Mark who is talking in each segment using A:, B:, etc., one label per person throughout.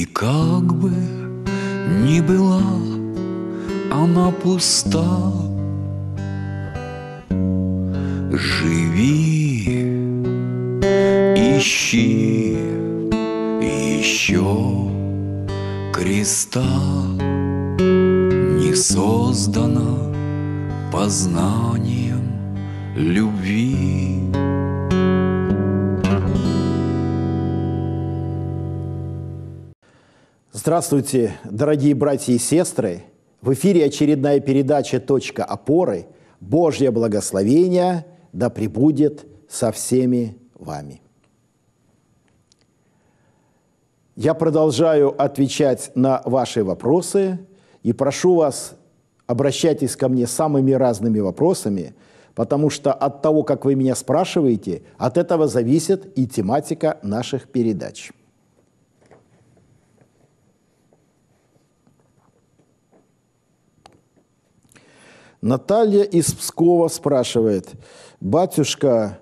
A: И как бы ни была она пуста, Живи, ищи еще креста Не создана познанием любви. Здравствуйте, дорогие братья и сестры! В эфире очередная передача «Точка опоры». Божье благословение да пребудет со всеми вами. Я продолжаю отвечать на ваши вопросы и прошу вас, обращайтесь ко мне самыми разными вопросами, потому что от того, как вы меня спрашиваете, от этого зависит и тематика наших передач – Наталья из Пскова спрашивает, «Батюшка,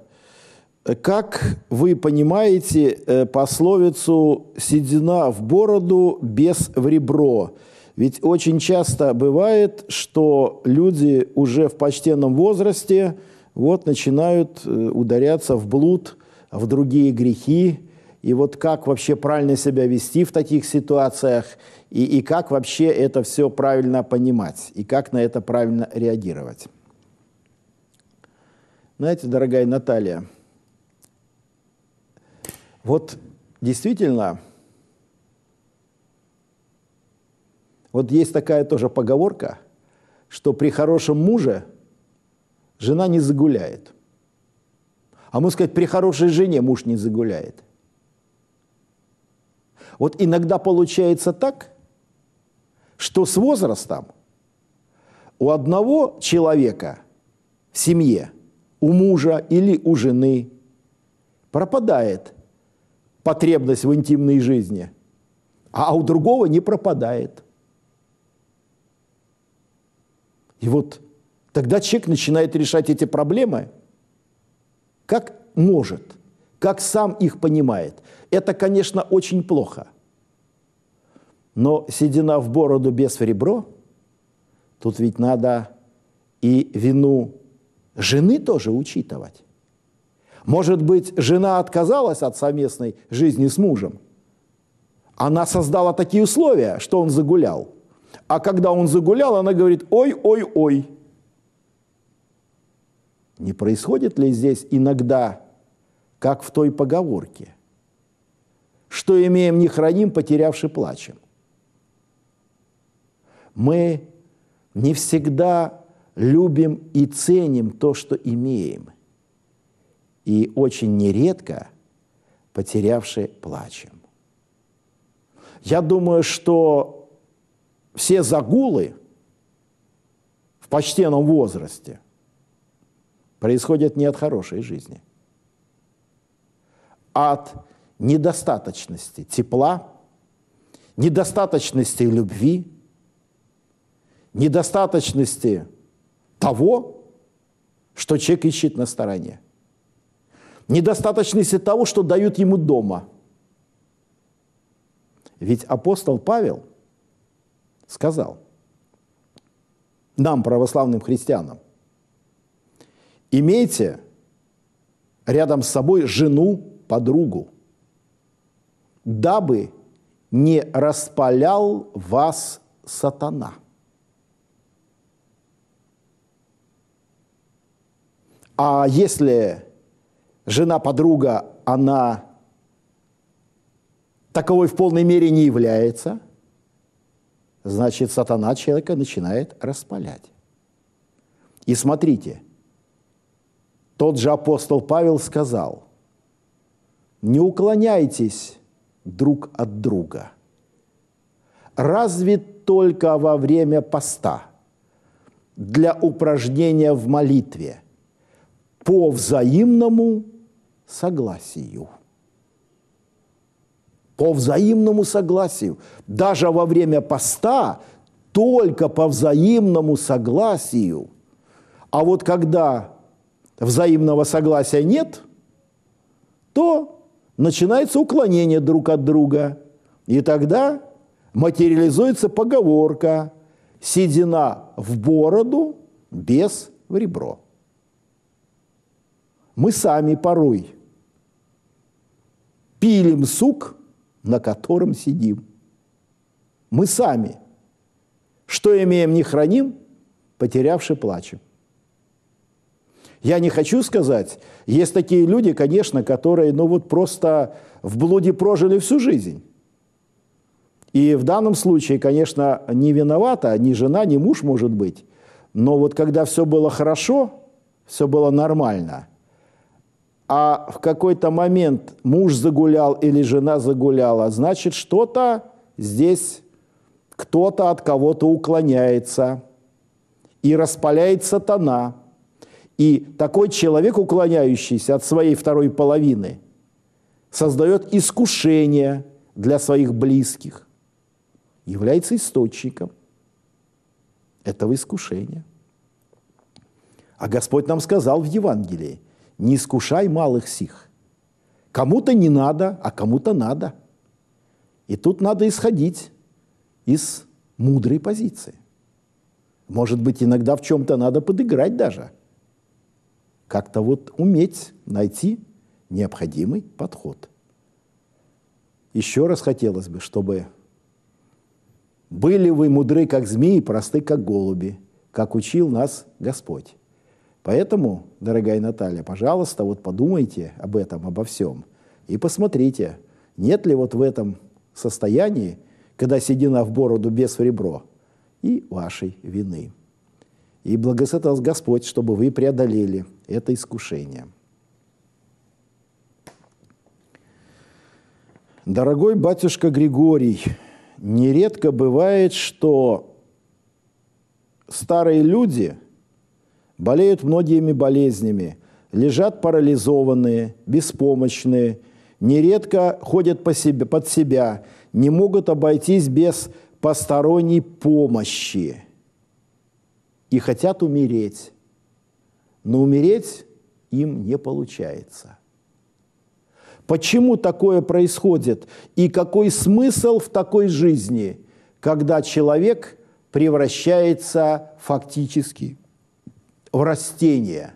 A: как вы понимаете э, пословицу «седина в бороду, без в ребро»? Ведь очень часто бывает, что люди уже в почтенном возрасте вот начинают э, ударяться в блуд, а в другие грехи, и вот как вообще правильно себя вести в таких ситуациях, и, и как вообще это все правильно понимать, и как на это правильно реагировать. Знаете, дорогая Наталья, вот действительно, вот есть такая тоже поговорка, что при хорошем муже жена не загуляет. А мы сказать, при хорошей жене муж не загуляет. Вот иногда получается так, что с возрастом у одного человека в семье, у мужа или у жены пропадает потребность в интимной жизни, а у другого не пропадает. И вот тогда человек начинает решать эти проблемы как может – как сам их понимает. Это, конечно, очень плохо. Но седина в бороду без в ребро, тут ведь надо и вину жены тоже учитывать. Может быть, жена отказалась от совместной жизни с мужем. Она создала такие условия, что он загулял. А когда он загулял, она говорит, ой, ой, ой. Не происходит ли здесь иногда как в той поговорке. Что имеем, не храним, потерявши плачем. Мы не всегда любим и ценим то, что имеем, и очень нередко потерявши плачем. Я думаю, что все загулы в почтенном возрасте происходят не от хорошей жизни – от недостаточности тепла, недостаточности любви, недостаточности того, что человек ищет на стороне, недостаточности того, что дают ему дома. Ведь апостол Павел сказал нам, православным христианам, имейте рядом с собой жену, подругу, дабы не распалял вас сатана. А если жена подруга, она таковой в полной мере не является, значит, сатана человека начинает распалять. И смотрите, тот же апостол Павел сказал, не уклоняйтесь друг от друга. Разве только во время поста для упражнения в молитве по взаимному согласию. По взаимному согласию. Даже во время поста только по взаимному согласию. А вот когда взаимного согласия нет, то начинается уклонение друг от друга. И тогда материализуется поговорка «седина в бороду, без в ребро». Мы сами порой пилим сук, на котором сидим. Мы сами, что имеем, не храним, потерявши плачем. Я не хочу сказать, есть такие люди, конечно, которые, ну вот просто в блуде прожили всю жизнь. И в данном случае, конечно, не виновата ни жена, ни муж, может быть. Но вот когда все было хорошо, все было нормально, а в какой-то момент муж загулял или жена загуляла, значит, что-то здесь кто-то от кого-то уклоняется и распаляет сатана – и такой человек, уклоняющийся от своей второй половины, создает искушение для своих близких, является источником этого искушения. А Господь нам сказал в Евангелии, не искушай малых сих. Кому-то не надо, а кому-то надо. И тут надо исходить из мудрой позиции. Может быть, иногда в чем-то надо подыграть даже – как-то вот уметь найти необходимый подход. Еще раз хотелось бы, чтобы были вы мудры, как змеи, просты, как голуби, как учил нас Господь. Поэтому, дорогая Наталья, пожалуйста, вот подумайте об этом, обо всем, и посмотрите, нет ли вот в этом состоянии, когда седина в бороду без в ребро, и вашей вины. И благословит Господь, чтобы вы преодолели это искушение. Дорогой батюшка Григорий, нередко бывает, что старые люди болеют многими болезнями, лежат парализованные, беспомощные, нередко ходят по себе, под себя, не могут обойтись без посторонней помощи и хотят умереть, но умереть им не получается. Почему такое происходит и какой смысл в такой жизни, когда человек превращается фактически в растение –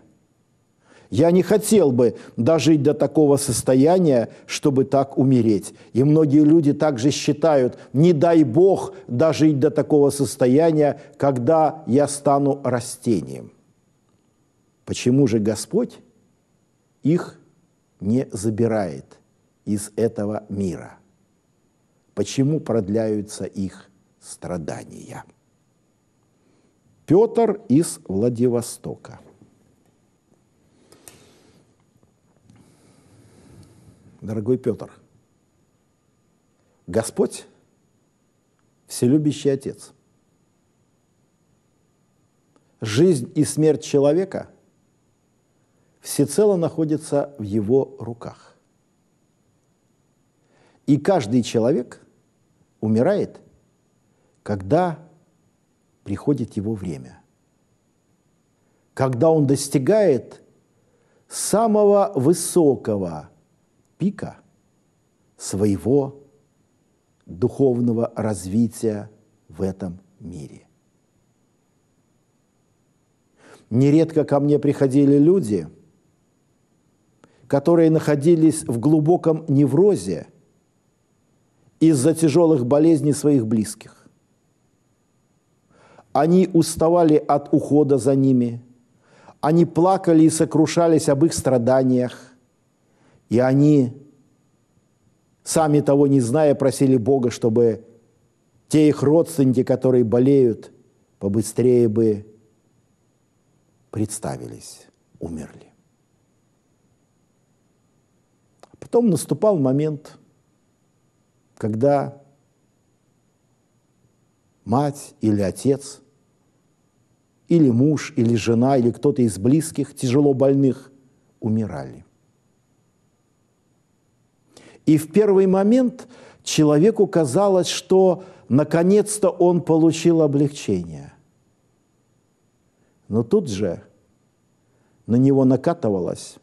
A: я не хотел бы дожить до такого состояния, чтобы так умереть. И многие люди также считают, не дай Бог дожить до такого состояния, когда я стану растением. Почему же Господь их не забирает из этого мира? Почему продляются их страдания? Петр из Владивостока – дорогой Петр, Господь – вселюбящий Отец. Жизнь и смерть человека всецело находятся в его руках. И каждый человек умирает, когда приходит его время, когда он достигает самого высокого – пика своего духовного развития в этом мире. Нередко ко мне приходили люди, которые находились в глубоком неврозе из-за тяжелых болезней своих близких. Они уставали от ухода за ними, они плакали и сокрушались об их страданиях, и они, сами того не зная, просили Бога, чтобы те их родственники, которые болеют, побыстрее бы представились, умерли. Потом наступал момент, когда мать или отец, или муж, или жена, или кто-то из близких, тяжело больных, умирали. И в первый момент человеку казалось, что наконец-то он получил облегчение. Но тут же на него накатывалась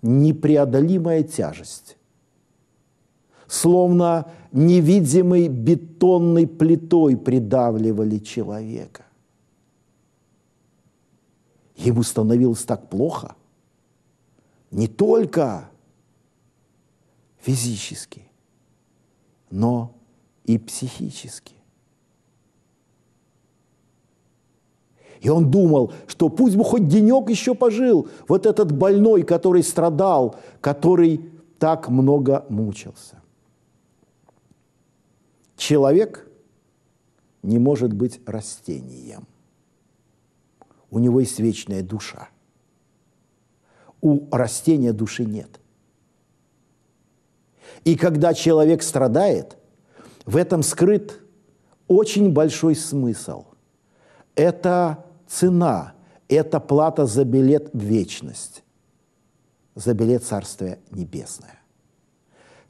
A: непреодолимая тяжесть, словно невидимой бетонной плитой придавливали человека. Ему становилось так плохо, не только физически, но и психически. И он думал, что пусть бы хоть денек еще пожил вот этот больной, который страдал, который так много мучился. Человек не может быть растением. У него есть вечная душа. У растения души нет – и когда человек страдает, в этом скрыт очень большой смысл. Это цена, это плата за билет в вечность, за билет Царствия Небесное.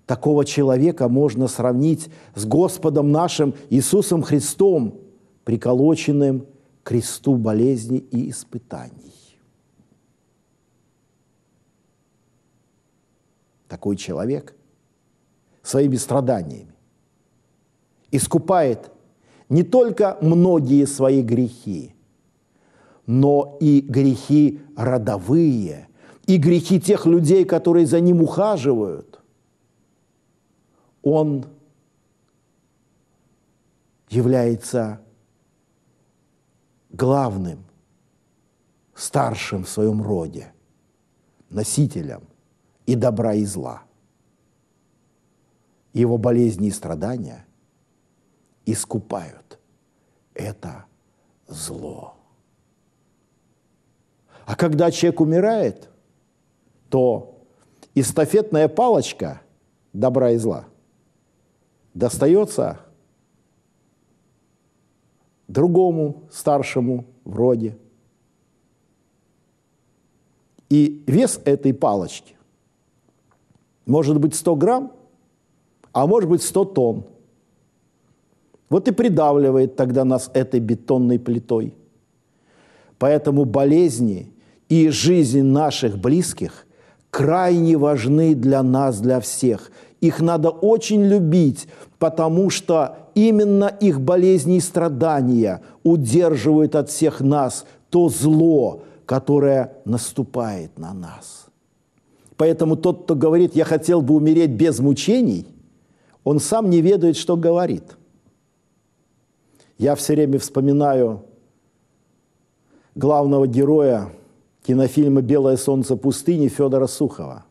A: Такого человека можно сравнить с Господом нашим Иисусом Христом, приколоченным к кресту болезни и испытаний. Такой человек – своими страданиями, искупает не только многие свои грехи, но и грехи родовые, и грехи тех людей, которые за ним ухаживают. Он является главным, старшим в своем роде, носителем и добра, и зла – его болезни и страдания искупают это зло. А когда человек умирает, то эстафетная палочка добра и зла достается другому старшему вроде, И вес этой палочки может быть 100 грамм, а может быть 100 тонн. Вот и придавливает тогда нас этой бетонной плитой. Поэтому болезни и жизни наших близких крайне важны для нас, для всех. Их надо очень любить, потому что именно их болезни и страдания удерживают от всех нас то зло, которое наступает на нас. Поэтому тот, кто говорит, я хотел бы умереть без мучений – он сам не ведает, что говорит. Я все время вспоминаю главного героя кинофильма «Белое солнце пустыни» Федора Сухова.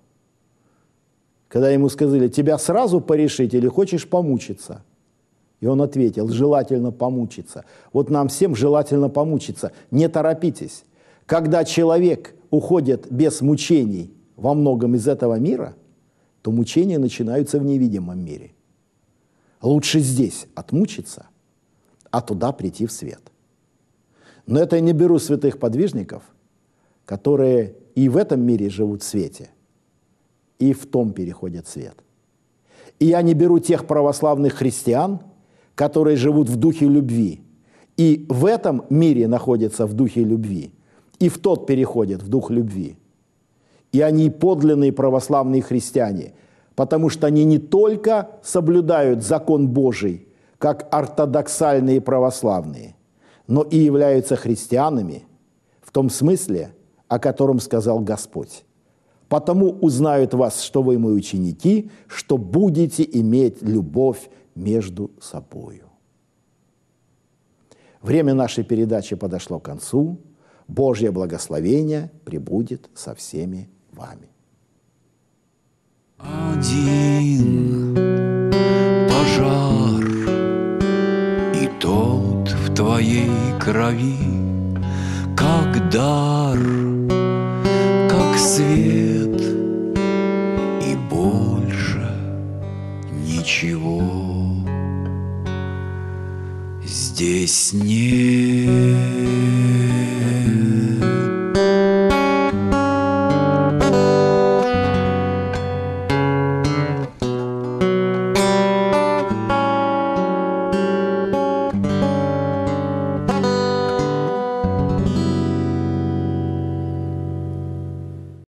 A: Когда ему сказали, тебя сразу порешить или хочешь помучиться? И он ответил, желательно помучиться. Вот нам всем желательно помучиться. Не торопитесь. Когда человек уходит без мучений во многом из этого мира, то мучения начинаются в невидимом мире. Лучше здесь отмучиться, а туда прийти в свет. Но это я не беру святых подвижников, которые и в этом мире живут в свете, и в том переходят свет. И я не беру тех православных христиан, которые живут в духе любви, и в этом мире находятся в духе любви, и в тот переходят в дух любви. И они подлинные православные христиане – потому что они не только соблюдают закон Божий, как ортодоксальные православные, но и являются христианами в том смысле, о котором сказал Господь. Потому узнают вас, что вы мои ученики, что будете иметь любовь между собою. Время нашей передачи подошло к концу. Божье благословение прибудет со всеми вами. Один пожар, и тот в твоей крови, как дар, как свет, и больше ничего здесь нет.